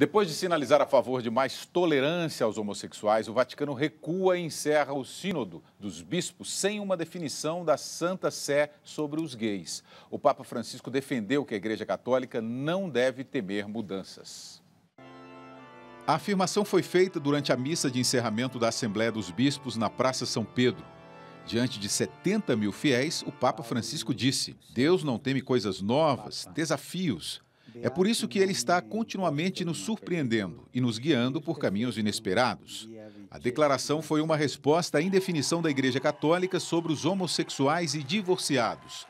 Depois de sinalizar a favor de mais tolerância aos homossexuais, o Vaticano recua e encerra o Sínodo dos Bispos sem uma definição da Santa Sé sobre os gays. O Papa Francisco defendeu que a Igreja Católica não deve temer mudanças. A afirmação foi feita durante a missa de encerramento da Assembleia dos Bispos na Praça São Pedro. Diante de 70 mil fiéis, o Papa Francisco disse: Deus não teme coisas novas, desafios é por isso que ele está continuamente nos surpreendendo e nos guiando por caminhos inesperados. A declaração foi uma resposta à indefinição da Igreja Católica sobre os homossexuais e divorciados.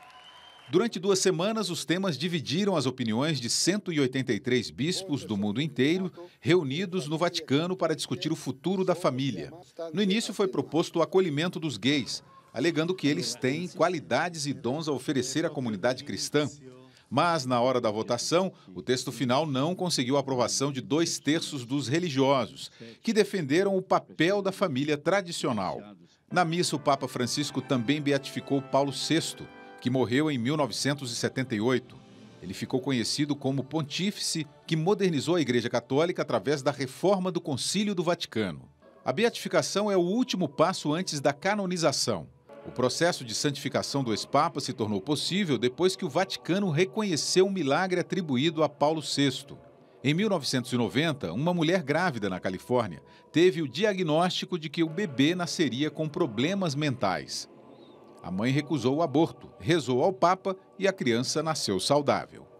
Durante duas semanas, os temas dividiram as opiniões de 183 bispos do mundo inteiro, reunidos no Vaticano para discutir o futuro da família. No início, foi proposto o acolhimento dos gays, alegando que eles têm qualidades e dons a oferecer à comunidade cristã mas na hora da votação, o texto final não conseguiu a aprovação de dois terços dos religiosos, que defenderam o papel da família tradicional. Na missa, o Papa Francisco também beatificou Paulo VI, que morreu em 1978. Ele ficou conhecido como pontífice que modernizou a Igreja Católica através da reforma do Concílio do Vaticano. A beatificação é o último passo antes da canonização. O processo de santificação do ex-papa se tornou possível depois que o Vaticano reconheceu um milagre atribuído a Paulo VI. Em 1990, uma mulher grávida na Califórnia teve o diagnóstico de que o bebê nasceria com problemas mentais. A mãe recusou o aborto, rezou ao Papa e a criança nasceu saudável.